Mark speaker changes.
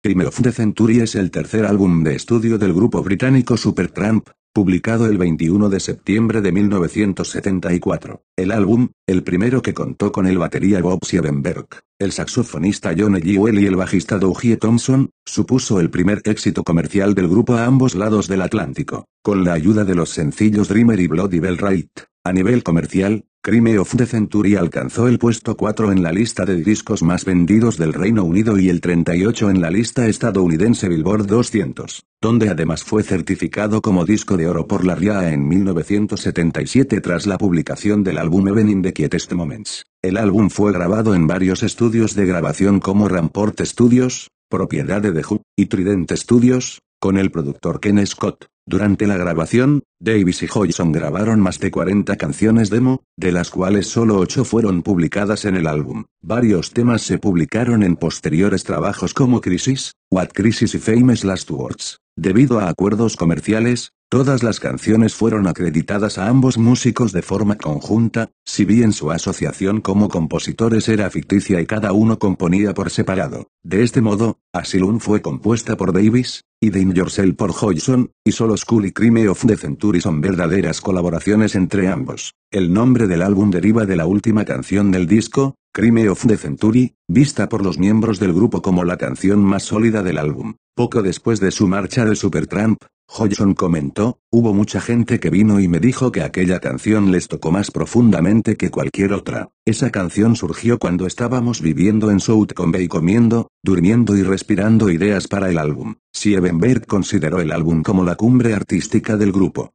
Speaker 1: Primero of the Century es el tercer álbum de estudio del grupo británico Supertramp, publicado el 21 de septiembre de 1974. El álbum, el primero que contó con el batería Bob Siebenberg, el saxofonista Johnny Jewell y el bajista Dougie Thompson, supuso el primer éxito comercial del grupo a ambos lados del Atlántico, con la ayuda de los sencillos Dreamer y Bloody Bell Right. A nivel comercial, Crime of the Century alcanzó el puesto 4 en la lista de discos más vendidos del Reino Unido y el 38 en la lista estadounidense Billboard 200, donde además fue certificado como disco de oro por la RIAA en 1977 tras la publicación del álbum Even in the Quietest Moments. El álbum fue grabado en varios estudios de grabación como Ramport Studios, propiedad de The Who, y Trident Studios, con el productor Ken Scott. Durante la grabación, Davis y Hoyson grabaron más de 40 canciones demo, de las cuales solo 8 fueron publicadas en el álbum. Varios temas se publicaron en posteriores trabajos como Crisis, What Crisis y Famous Last Words. Debido a acuerdos comerciales, todas las canciones fueron acreditadas a ambos músicos de forma conjunta, si bien su asociación como compositores era ficticia y cada uno componía por separado. De este modo, Asylum fue compuesta por Davis, y Dean Yourself por Hodgson, y solo School y Crime of the Century son verdaderas colaboraciones entre ambos. El nombre del álbum deriva de la última canción del disco, Crime of the Century, vista por los miembros del grupo como la canción más sólida del álbum. Poco después de su marcha de Supertramp, Hodgson comentó, hubo mucha gente que vino y me dijo que aquella canción les tocó más profundamente que cualquier otra. Esa canción surgió cuando estábamos viviendo en South Convey comiendo, durmiendo y respirando ideas para el álbum. si Siebenberg consideró el álbum como la cumbre artística del grupo.